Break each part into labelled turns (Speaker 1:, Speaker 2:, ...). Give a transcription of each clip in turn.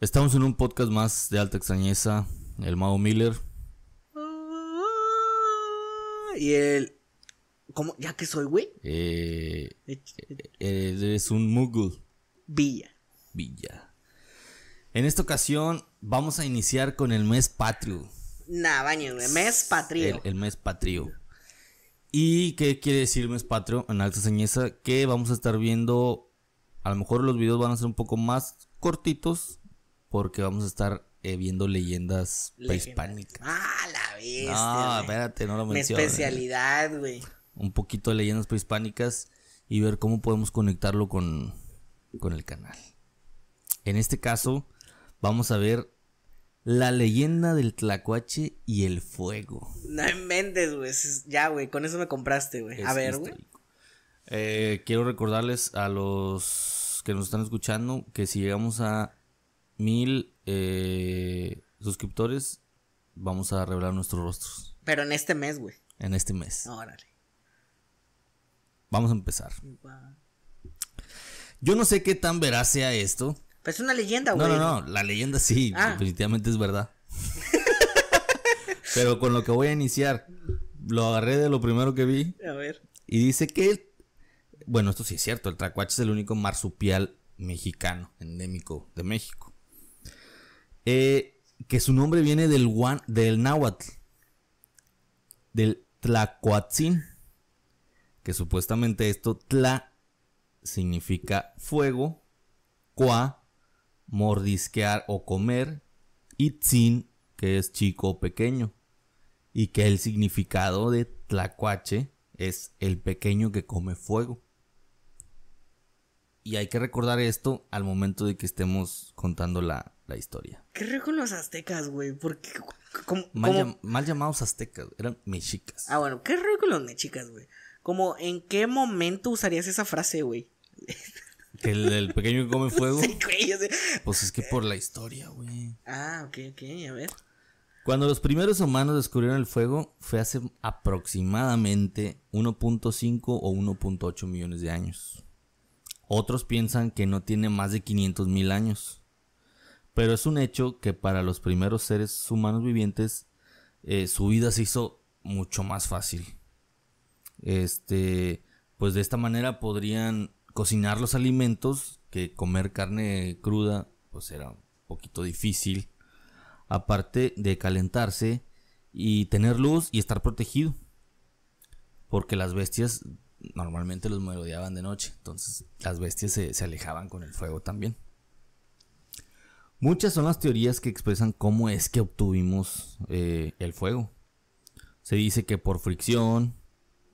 Speaker 1: Estamos en un podcast más de alta extrañeza, el Mao Miller.
Speaker 2: Y el... ¿Cómo? ¿Ya que soy, güey?
Speaker 1: Eh, eh, eh eres un muggle. Villa. Villa. En esta ocasión vamos a iniciar con el mes patrio.
Speaker 2: Nah, baño, el Mes patrio.
Speaker 1: El, mes patrio. ¿Y qué quiere decir mes patrio en alta extrañeza? Que vamos a estar viendo... A lo mejor los videos van a ser un poco más cortitos porque vamos a estar eh, viendo leyendas prehispánicas.
Speaker 2: Ah, la bestia. No, espérate, no lo mencioné. Mi especialidad, güey.
Speaker 1: Un poquito de leyendas prehispánicas y ver cómo podemos conectarlo con, con el canal. En este caso, vamos a ver la leyenda del tlacuache y el fuego.
Speaker 2: No inventes, güey. Ya, güey, con eso me compraste, güey. A ver, güey.
Speaker 1: Eh, quiero recordarles a los que nos están escuchando que si llegamos a mil eh, suscriptores, vamos a revelar nuestros rostros.
Speaker 2: Pero en este mes, güey.
Speaker 1: En este mes. Órale. Vamos a empezar. Yo no sé qué tan veraz sea esto. Pues es una leyenda, güey. No, no, no, la leyenda sí, ah. definitivamente es verdad. Pero con lo que voy a iniciar, lo agarré de lo primero que vi. A ver. Y dice que, bueno, esto sí es cierto, el tracuache es el único marsupial mexicano, endémico de México. Eh, que su nombre viene del, del náhuatl, del Tlacuatzin, que supuestamente esto Tla significa fuego, Qua, mordisquear o comer, y Tzin, que es chico o pequeño, y que el significado de Tlacuache es el pequeño que come fuego. Y hay que recordar esto al momento de que estemos contando la, la historia.
Speaker 2: ¿Qué rico los aztecas, güey? Porque. mal,
Speaker 1: llamados aztecas, eran mexicas.
Speaker 2: Ah, bueno, ¿qué rico con los mexicas, güey? Como, ¿en qué momento usarías esa frase, güey?
Speaker 1: ¿Que el, pequeño que come fuego? Pues es que por la historia,
Speaker 2: güey. Ah, ok, ok, a ver.
Speaker 1: Cuando los primeros humanos descubrieron el fuego fue hace aproximadamente 1.5 o 1.8 millones de años. Otros piensan que no tiene más de 500 mil años. Pero es un hecho que para los primeros seres humanos vivientes eh, su vida se hizo mucho más fácil. Este, pues de esta manera podrían cocinar los alimentos, que comer carne cruda pues era un poquito difícil, aparte de calentarse y tener luz y estar protegido, porque las bestias normalmente los merodeaban de noche, entonces las bestias se alejaban con el fuego también. Muchas son las teorías que expresan cómo es que obtuvimos eh, el fuego. Se dice que por fricción,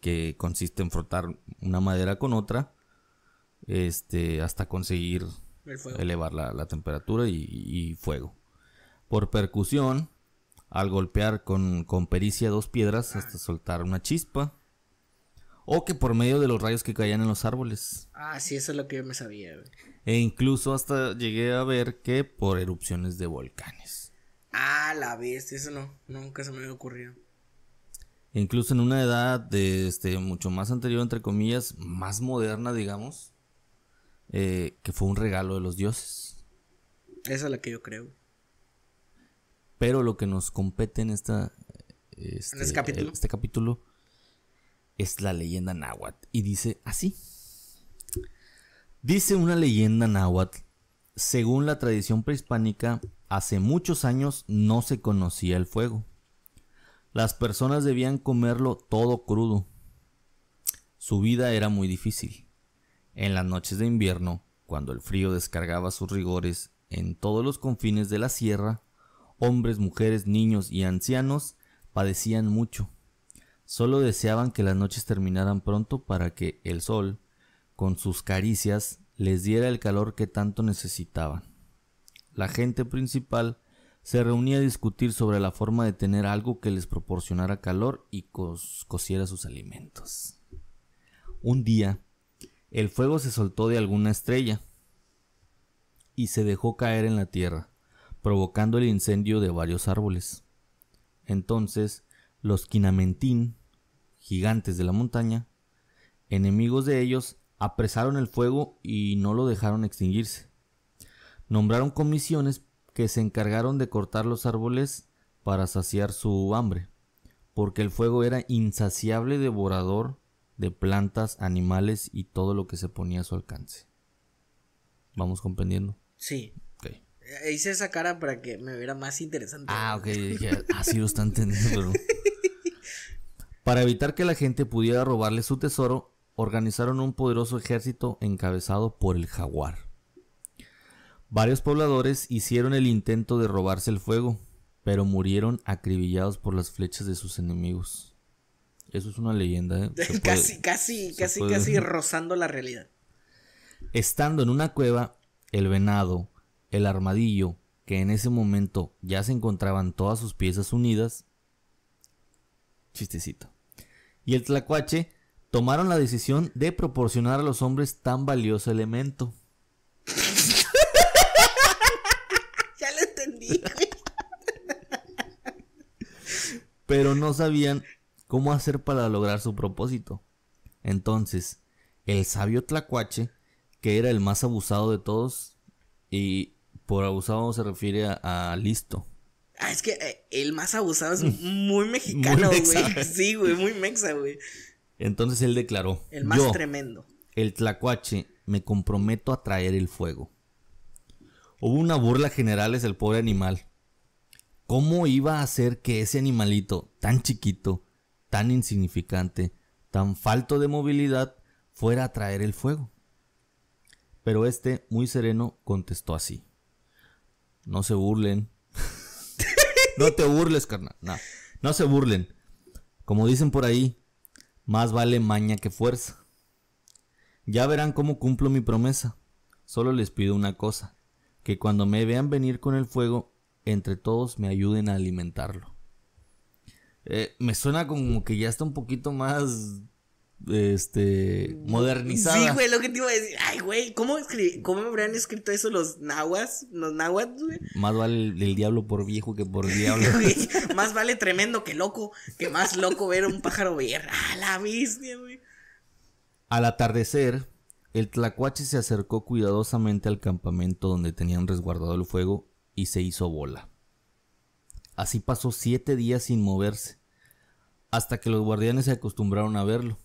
Speaker 1: que consiste en frotar una madera con otra, este, hasta conseguir elevar la, temperatura y, fuego. Por percusión, al golpear con, con pericia dos piedras hasta soltar una chispa o que por medio de los rayos que caían en los árboles.
Speaker 2: Ah, sí, eso es lo que yo me sabía.
Speaker 1: E incluso hasta llegué a ver que por erupciones de volcanes.
Speaker 2: Ah, la bestia, eso no, nunca se me había ocurrido.
Speaker 1: E incluso en una edad de, este, mucho más anterior, entre comillas, más moderna, digamos, eh, que fue un regalo de los dioses. Esa es la que yo creo. Pero lo que nos compete en esta, eh, este, este capítulo este es la leyenda náhuatl y dice así. Dice una leyenda náhuatl, según la tradición prehispánica, hace muchos años no se conocía el fuego. Las personas debían comerlo todo crudo. Su vida era muy difícil. En las noches de invierno, cuando el frío descargaba sus rigores en todos los confines de la sierra, hombres, mujeres, niños y ancianos padecían mucho Solo deseaban que las noches terminaran pronto para que el sol, con sus caricias, les diera el calor que tanto necesitaban. La gente principal se reunía a discutir sobre la forma de tener algo que les proporcionara calor y cosiera cociera sus alimentos. Un día, el fuego se soltó de alguna estrella y se dejó caer en la tierra, provocando el incendio de varios árboles. Entonces, los Quinamentín, gigantes de la montaña, enemigos de ellos, apresaron el fuego y no lo dejaron extinguirse. Nombraron comisiones que se encargaron de cortar los árboles para saciar su hambre, porque el fuego era insaciable devorador de plantas, animales y todo lo que se ponía a su alcance. ¿Vamos comprendiendo? Sí.
Speaker 2: Eh, hice esa cara para que me viera más interesante. Ah, ok. así
Speaker 1: lo están entendiendo, para evitar que la gente pudiera robarle su tesoro, organizaron un poderoso ejército encabezado por el jaguar. Varios pobladores hicieron el intento de robarse el fuego, pero murieron acribillados por las flechas de sus enemigos. Eso es una leyenda. ¿eh? casi,
Speaker 2: casi, casi, casi rozando la realidad.
Speaker 1: Estando en una cueva, el venado, el armadillo, que en ese momento ya se encontraban todas sus piezas unidas, chistecito, y el tlacuache tomaron la decisión de proporcionar a los hombres tan valioso elemento. ya entendí. Pero no sabían cómo hacer para lograr su propósito. Entonces, el sabio tlacuache, que era el más abusado de todos, y por abusado se refiere a, a listo,
Speaker 2: Ah, es que eh, el más abusado es mm. muy mexicano, güey. Sí, güey, muy mexa, güey.
Speaker 1: Entonces él declaró. El más tremendo. El tlacuache, me comprometo a traer el fuego. Hubo una burla general es el pobre animal. ¿Cómo iba a hacer que ese animalito, tan chiquito, tan insignificante, tan falto de movilidad, fuera a traer el fuego? Pero este, muy sereno, contestó así. No se burlen, no te burles, carnal. No, no se burlen. Como dicen por ahí, más vale maña que fuerza. Ya verán cómo cumplo mi promesa. Solo les pido una cosa, que cuando me vean venir con el fuego, entre todos me ayuden a alimentarlo. Eh, me suena como que ya está un poquito más este mm, modernizada. Sí, güey,
Speaker 2: lo que te iba a decir. Ay, güey, ¿cómo, habrían escrito eso los nahuas? Los nahuas, güey.
Speaker 1: Más vale el, diablo por viejo que por diablo.
Speaker 2: más vale tremendo que loco, que más loco ver un pájaro ver. A la bestia, güey.
Speaker 1: Al atardecer, el tlacuache se acercó cuidadosamente al campamento donde tenían resguardado el fuego y se hizo bola. Así pasó siete días sin moverse, hasta que los guardianes se acostumbraron a verlo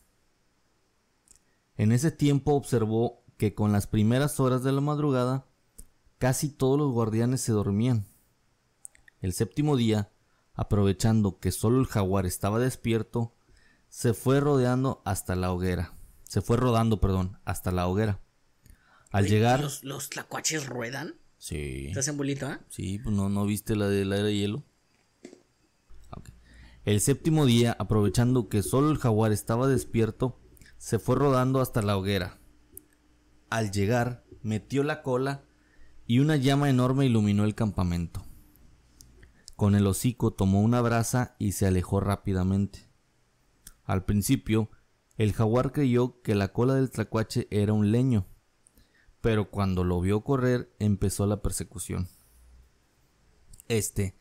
Speaker 1: en ese tiempo observó que con las primeras horas de la madrugada casi todos los guardianes se dormían. El séptimo día, aprovechando que solo el jaguar estaba despierto, se fue rodeando hasta la hoguera. Se fue rodando, perdón, hasta la hoguera. Al llegar.
Speaker 2: ¿Los, tlacuaches ruedan?
Speaker 1: Sí. ¿Estás en bolita? ¿eh? Sí, pues no, no viste la de la de hielo. Ah, el séptimo día, aprovechando que solo el jaguar estaba despierto, se fue rodando hasta la hoguera. Al llegar, metió la cola y una llama enorme iluminó el campamento. Con el hocico tomó una brasa y se alejó rápidamente. Al principio, el jaguar creyó que la cola del tlacuache era un leño, pero cuando lo vio correr empezó la persecución. Este,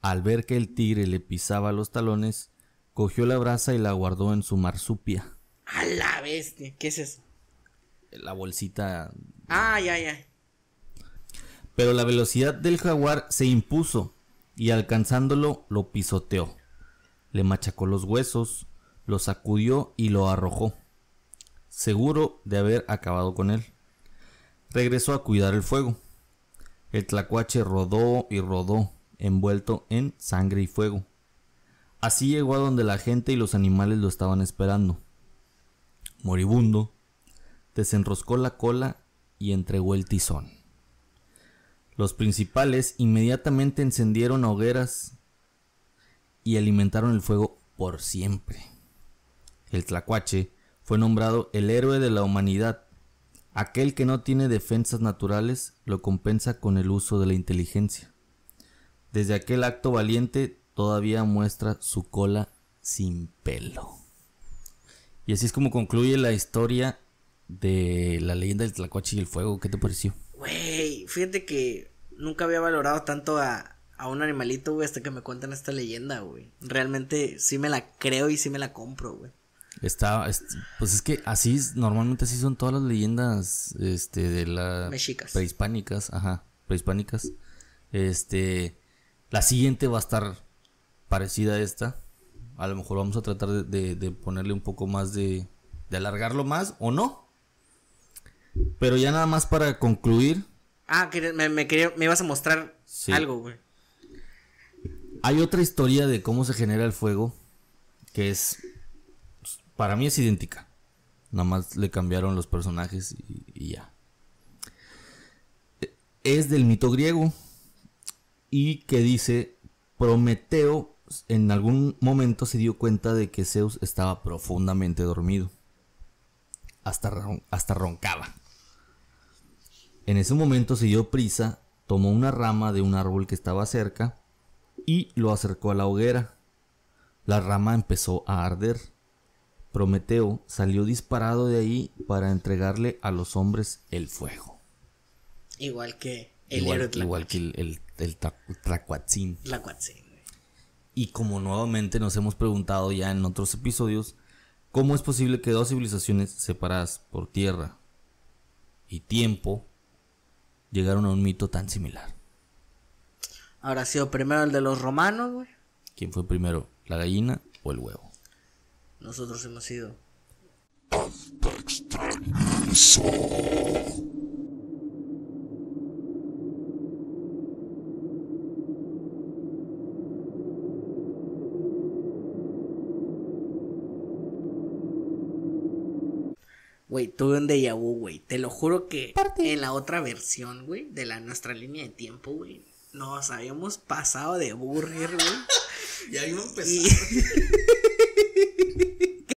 Speaker 1: al ver que el tigre le pisaba los talones, cogió la brasa y la guardó en su marsupia.
Speaker 2: A la bestia, ¿qué es eso?
Speaker 1: La bolsita.
Speaker 2: Ah, ya, ya.
Speaker 1: Pero la velocidad del jaguar se impuso y alcanzándolo lo pisoteó. Le machacó los huesos, lo sacudió y lo arrojó, seguro de haber acabado con él. Regresó a cuidar el fuego. El tlacuache rodó y rodó, envuelto en sangre y fuego. Así llegó a donde la gente y los animales lo estaban esperando moribundo, desenroscó la cola y entregó el tizón. Los principales inmediatamente encendieron hogueras y alimentaron el fuego por siempre. El tlacuache fue nombrado el héroe de la humanidad. Aquel que no tiene defensas naturales lo compensa con el uso de la inteligencia. Desde aquel acto valiente todavía muestra su cola sin pelo. Y así es como concluye la historia de la leyenda del Tlacuache y el fuego. ¿Qué te pareció?
Speaker 2: Güey, fíjate que nunca había valorado tanto a, un animalito, güey, hasta que me cuentan esta leyenda, güey. Realmente sí me la creo y sí me la compro, güey.
Speaker 1: Está, pues es que así, normalmente así son todas las leyendas, este, de las... Prehispánicas, ajá, prehispánicas. Este, la siguiente va a estar parecida a esta a lo mejor vamos a tratar de, ponerle un poco más de, de alargarlo más o no. Pero ya nada más para concluir. Ah, me,
Speaker 2: ibas a mostrar algo, güey.
Speaker 1: Hay otra historia de cómo se genera el fuego que es, para mí es idéntica. Nada más le cambiaron los personajes y ya. E, es del mito griego y que dice Prometeo en algún momento se dio cuenta de que Zeus estaba profundamente dormido. Hasta, hasta roncaba. En ese momento se dio prisa, tomó una rama de un árbol que estaba cerca y lo acercó a la hoguera. La rama empezó a arder. Prometeo salió disparado de ahí para entregarle a los hombres el fuego.
Speaker 2: Igual que el Igual, igual
Speaker 1: que el, el, y como nuevamente nos hemos preguntado ya en otros episodios, ¿cómo es posible que dos civilizaciones separadas por tierra y tiempo llegaron a un mito tan similar?
Speaker 2: Habrá sido primero el de los romanos, güey.
Speaker 1: ¿Quién fue primero, la gallina o el huevo?
Speaker 2: Nosotros hemos sido. Güey, tuve un déjà vu, güey. Te lo juro que en la otra versión, güey, de la nuestra línea de tiempo, güey, nos habíamos pasado de burger, güey. ya habíamos empezado. Y...